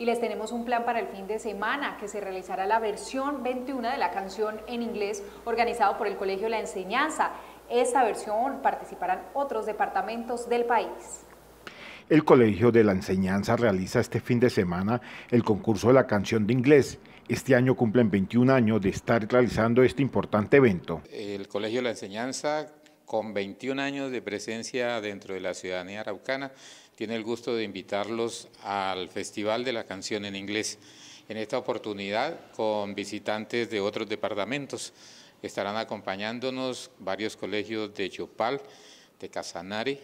y les tenemos un plan para el fin de semana que se realizará la versión 21 de la canción en inglés organizado por el Colegio La Enseñanza. Esta versión participarán otros departamentos del país. El Colegio de la Enseñanza realiza este fin de semana el concurso de la canción de inglés. Este año cumplen 21 años de estar realizando este importante evento. El Colegio de la Enseñanza, con 21 años de presencia dentro de la ciudadanía araucana, tiene el gusto de invitarlos al Festival de la Canción en Inglés. En esta oportunidad con visitantes de otros departamentos. Estarán acompañándonos varios colegios de Chopal, de Casanare,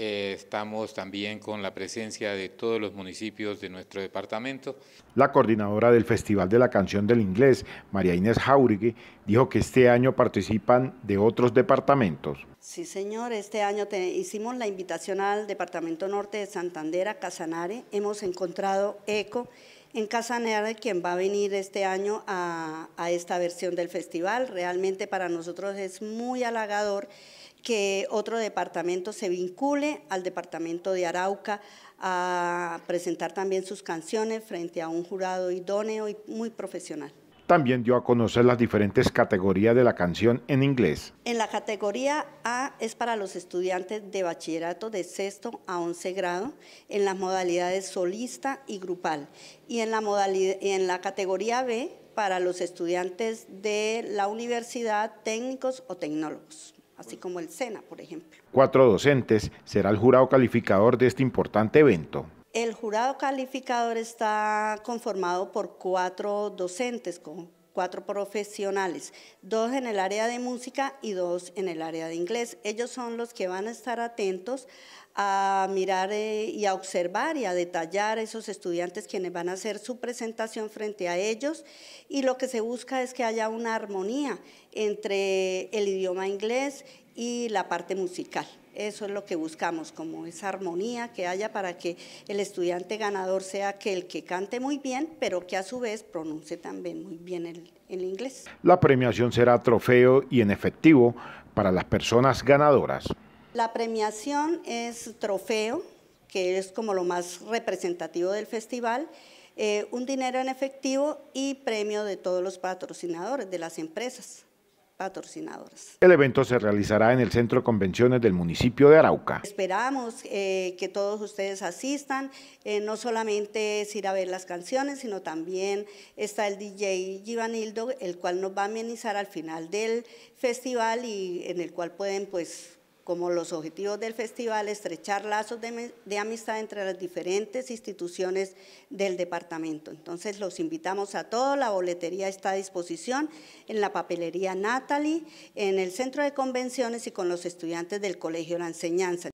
eh, estamos también con la presencia de todos los municipios de nuestro departamento. La coordinadora del Festival de la Canción del Inglés, María Inés Jauregui, dijo que este año participan de otros departamentos. Sí, señor, este año hicimos la invitación al Departamento Norte de Santander, a Casanare. Hemos encontrado eco en Casanare, quien va a venir este año a, a esta versión del festival. Realmente para nosotros es muy halagador que otro departamento se vincule al departamento de Arauca a presentar también sus canciones frente a un jurado idóneo y muy profesional. También dio a conocer las diferentes categorías de la canción en inglés. En la categoría A es para los estudiantes de bachillerato de sexto a once grado en las modalidades solista y grupal. Y en la categoría B para los estudiantes de la universidad, técnicos o tecnólogos así como el SENA, por ejemplo. Cuatro docentes será el jurado calificador de este importante evento. El jurado calificador está conformado por cuatro docentes, cuatro profesionales, dos en el área de música y dos en el área de inglés. Ellos son los que van a estar atentos a mirar eh, y a observar y a detallar a esos estudiantes quienes van a hacer su presentación frente a ellos y lo que se busca es que haya una armonía entre el idioma inglés y la parte musical. Eso es lo que buscamos, como esa armonía que haya para que el estudiante ganador sea aquel que cante muy bien, pero que a su vez pronuncie también muy bien el, inglés. La premiación será trofeo y en efectivo para las personas ganadoras. La premiación es trofeo, que es como lo más representativo del festival, eh, un dinero en efectivo y premio de todos los patrocinadores, de las empresas. El evento se realizará en el Centro de Convenciones del municipio de Arauca. Esperamos eh, que todos ustedes asistan, eh, no solamente es ir a ver las canciones, sino también está el DJ Givanildo, el cual nos va a amenizar al final del festival y en el cual pueden pues como los objetivos del festival, estrechar lazos de, amistad entre las diferentes instituciones del departamento. Entonces los invitamos a todos, la boletería está a disposición en la papelería Natalie, en el centro de convenciones y con los estudiantes del Colegio la Enseñanza.